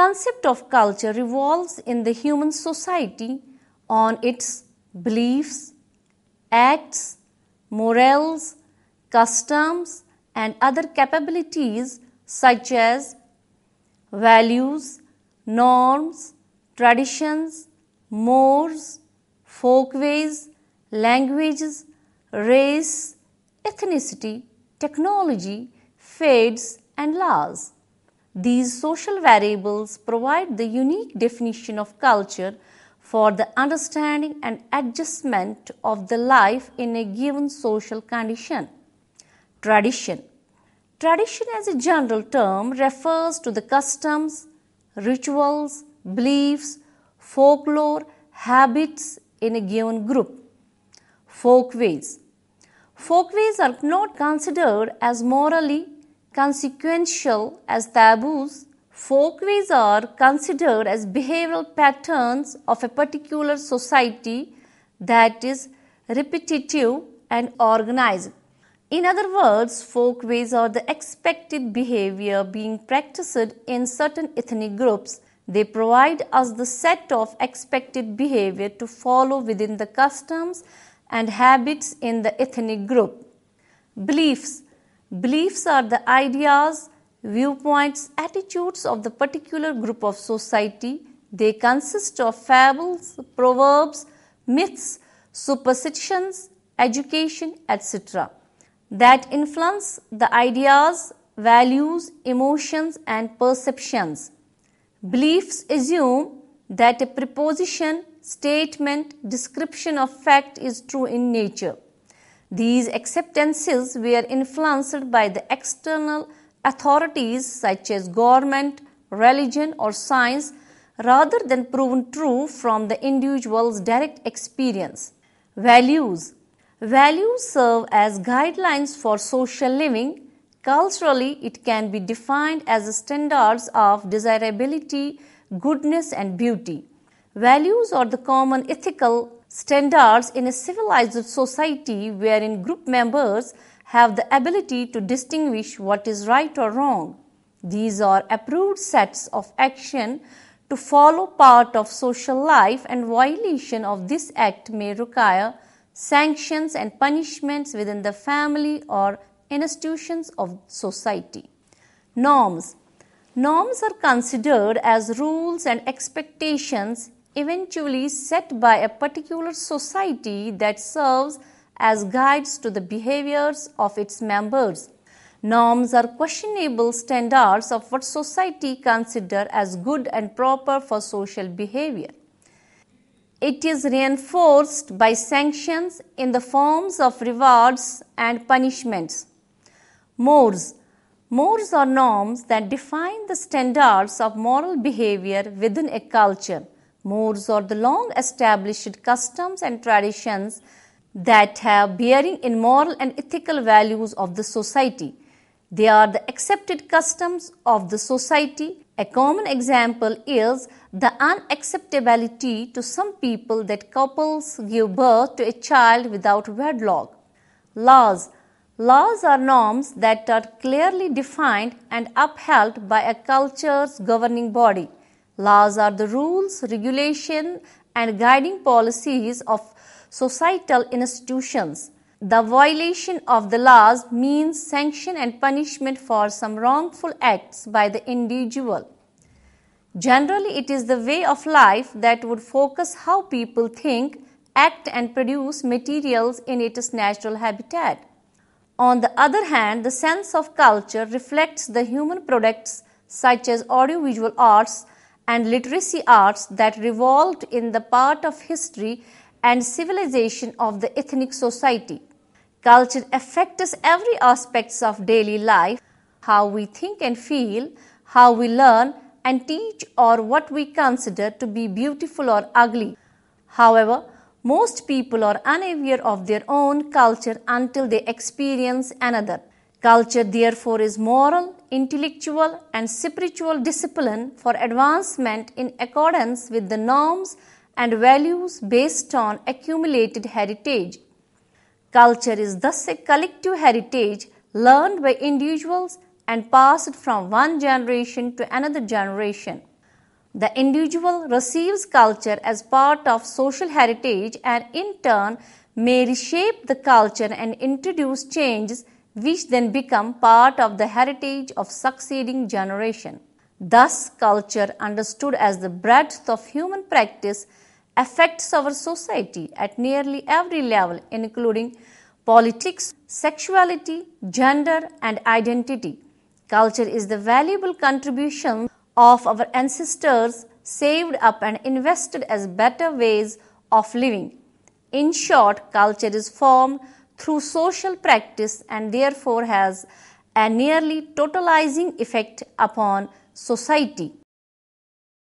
concept of culture revolves in the human society on its beliefs, acts, morals, customs, and other capabilities such as values, norms, traditions, mores, folkways, languages, race, ethnicity, technology, fads, and laws. These social variables provide the unique definition of culture for the understanding and adjustment of the life in a given social condition. Tradition Tradition as a general term refers to the customs, rituals, beliefs, folklore, habits in a given group. Folkways Folkways are not considered as morally consequential as taboos, folkways are considered as behavioral patterns of a particular society that is repetitive and organized. In other words, folkways are the expected behavior being practiced in certain ethnic groups. They provide us the set of expected behavior to follow within the customs and habits in the ethnic group. Beliefs Beliefs are the ideas, viewpoints, attitudes of the particular group of society. They consist of fables, proverbs, myths, superstitions, education, etc., that influence the ideas, values, emotions, and perceptions. Beliefs assume that a preposition, statement, description of fact is true in nature. These acceptances were influenced by the external authorities such as government, religion or science rather than proven true from the individual's direct experience. Values Values serve as guidelines for social living. Culturally, it can be defined as standards of desirability, goodness, and beauty. Values are the common ethical Standards in a civilized society wherein group members have the ability to distinguish what is right or wrong. These are approved sets of action to follow part of social life and violation of this act may require sanctions and punishments within the family or institutions of society. Norms Norms are considered as rules and expectations eventually set by a particular society that serves as guides to the behaviors of its members. Norms are questionable standards of what society consider as good and proper for social behavior. It is reinforced by sanctions in the forms of rewards and punishments. Mores. Mores are norms that define the standards of moral behavior within a culture. Mores are the long established customs and traditions that have bearing in moral and ethical values of the society. They are the accepted customs of the society. A common example is the unacceptability to some people that couples give birth to a child without wedlock. Laws Laws are norms that are clearly defined and upheld by a culture's governing body. Laws are the rules, regulation, and guiding policies of societal institutions. The violation of the laws means sanction and punishment for some wrongful acts by the individual. Generally, it is the way of life that would focus how people think, act, and produce materials in its natural habitat. On the other hand, the sense of culture reflects the human products such as audiovisual arts, and literacy arts that revolved in the part of history and civilization of the ethnic society. Culture affects every aspects of daily life, how we think and feel, how we learn and teach or what we consider to be beautiful or ugly. However, most people are unaware of their own culture until they experience another. Culture, therefore, is moral, intellectual, and spiritual discipline for advancement in accordance with the norms and values based on accumulated heritage. Culture is thus a collective heritage learned by individuals and passed from one generation to another generation. The individual receives culture as part of social heritage and in turn may reshape the culture and introduce changes which then become part of the heritage of succeeding generation. Thus, culture, understood as the breadth of human practice, affects our society at nearly every level, including politics, sexuality, gender, and identity. Culture is the valuable contribution of our ancestors, saved up and invested as better ways of living. In short, culture is formed through social practice and therefore has a nearly totalizing effect upon society.